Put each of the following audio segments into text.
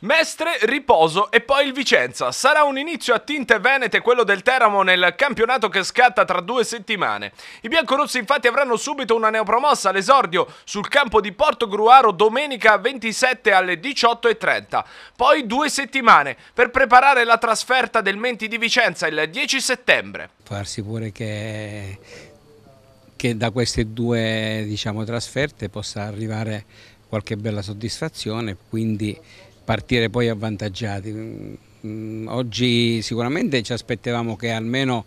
Mestre, riposo e poi il Vicenza. Sarà un inizio a tinte venete quello del Teramo nel campionato che scatta tra due settimane. I biancorossi infatti avranno subito una neopromossa all'esordio sul campo di Porto Gruaro domenica 27 alle 18.30. Poi due settimane per preparare la trasferta del Menti di Vicenza il 10 settembre. Farsi pure che, che da queste due diciamo, trasferte possa arrivare qualche bella soddisfazione, quindi partire poi avvantaggiati. Mm, mm, oggi sicuramente ci aspettavamo che almeno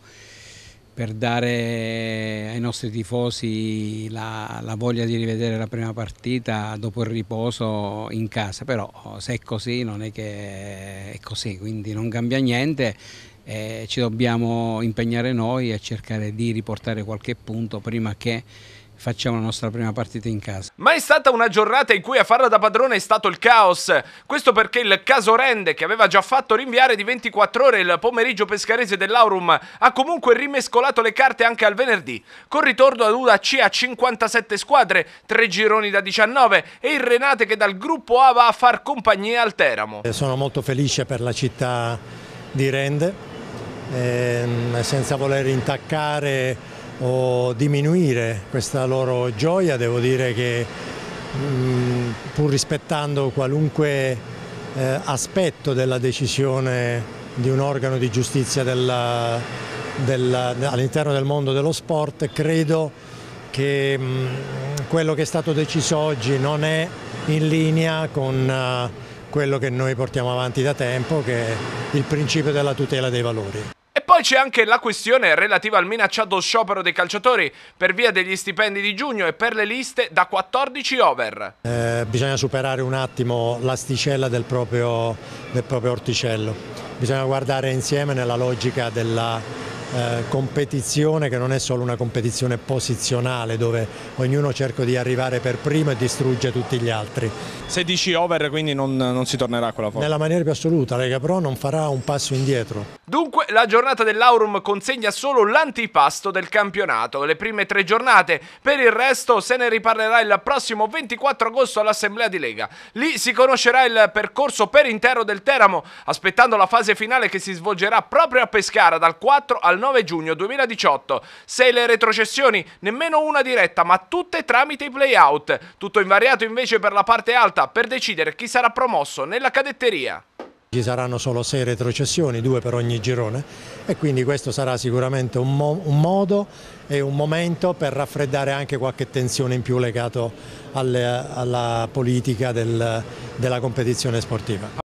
per dare ai nostri tifosi la, la, voglia di rivedere la prima partita dopo il riposo in casa, però se è così non è che è così, quindi non cambia niente, eh, ci dobbiamo impegnare noi a cercare di riportare qualche punto prima che facciamo la nostra prima partita in casa. Ma è stata una giornata in cui a farla da padrone è stato il caos. Questo perché il caso Rende, che aveva già fatto rinviare di 24 ore il pomeriggio pescarese dell'Aurum, ha comunque rimescolato le carte anche al venerdì, con ritorno ad una C a 57 squadre, 3 gironi da 19 e il Renate che dal gruppo A va a far compagnia al Teramo. Eh, sono molto felice per la città di Rende, ehm, senza voler intaccare o diminuire questa loro gioia, devo dire che mh, mm, pur rispettando qualunque eh, aspetto della decisione di un organo di giustizia all'interno del mondo dello sport, credo che mh, mm, quello che è stato deciso oggi non è in linea con uh, quello che noi portiamo avanti da tempo, che è il principio della tutela dei valori. Poi c'è anche la questione relativa al minacciato sciopero dei calciatori per via degli stipendi di giugno e per le liste da 14 over. Eh, bisogna superare un attimo l'asticella del proprio, del proprio orticello, bisogna guardare insieme nella logica della eh, competizione che non è solo una competizione posizionale dove ognuno cerca di arrivare per primo e distrugge tutti gli altri. 16 over quindi non, non si tornerà con la forza? Nella maniera più assoluta, Lega Pro non farà un passo indietro. Dunque la giornata dell'Aurum consegna solo l'antipasto del campionato, le prime tre giornate, per il resto se ne riparlerà il prossimo 24 agosto all'Assemblea di Lega. Lì si conoscerà il percorso per intero del Teramo, aspettando la fase finale che si svolgerà proprio a Pescara dal 4 al 9 giugno 2018. Sei le retrocessioni, nemmeno una diretta, ma tutte tramite i playout. Tutto invariato invece per la parte alta, per decidere chi sarà promosso nella cadetteria. Ci saranno solo sei retrocessioni, due per ogni girone e quindi questo sarà sicuramente un, mo un modo e un momento per raffreddare anche qualche tensione in più legato alle, alla politica del, della competizione sportiva.